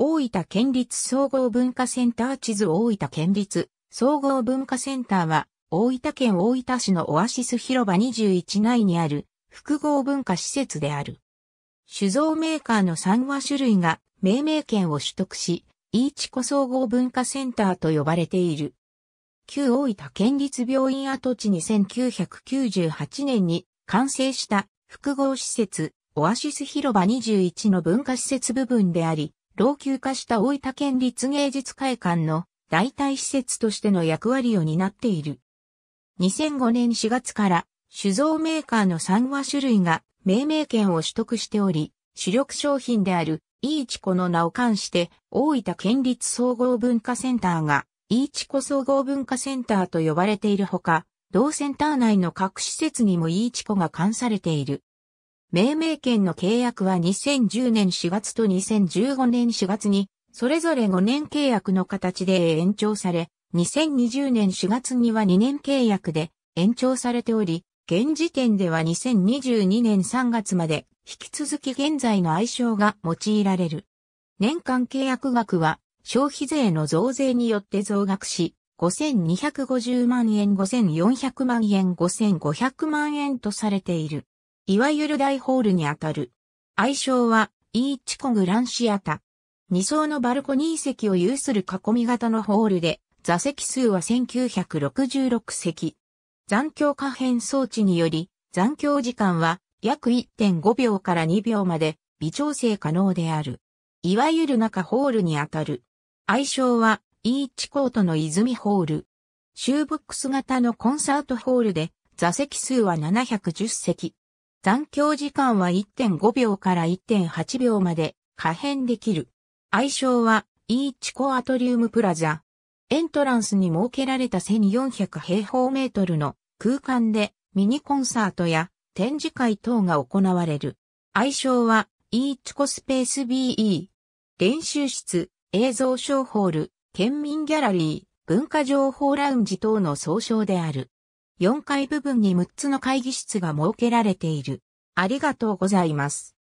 大分県立総合文化センター地図大分県立総合文化センターは、大分県大分市のオアシス広場21内にある複合文化施設である。酒造メーカーの3話種類が命名権を取得し、イーチコ総合文化センターと呼ばれている。旧大分県立病院跡地に1998年に完成した複合施設オアシス広場21の文化施設部分であり、老朽化した大分県立芸術会館の代替施設としての役割を担っている。2005年4月から酒造メーカーの3話種類が命名権を取得しており、主力商品であるイーチコの名を冠して大分県立総合文化センターがイーチコ総合文化センターと呼ばれているほか、同センター内の各施設にもイーチコが冠されている。命名権の契約は2010年4月と2015年4月に、それぞれ5年契約の形で延長され、2020年4月には2年契約で延長されており、現時点では2022年3月まで引き続き現在の愛称が用いられる。年間契約額は消費税の増税によって増額し、5250万円5400万円5500万円とされている。いわゆる大ホールにあたる。愛称は、イーチコグランシアタ。2層のバルコニー席を有する囲み型のホールで、座席数は1966席。残響可変装置により、残響時間は約1.5秒から2秒まで微調整可能である。いわゆる中ホールにあたる。愛称は、イーチコートの泉ホール。シューブックス型のコンサートホールで、座席数は710席。残響時間は1.5秒から1.8秒まで可変できる。愛称は、イーチコアトリウムプラザ。エントランスに設けられた1400平方メートルの空間でミニコンサートや展示会等が行われる。愛称は、イーチコスペース BE。練習室、映像ショーホール、県民ギャラリー、文化情報ラウンジ等の総称である。4階部分に6つの会議室が設けられている。ありがとうございます。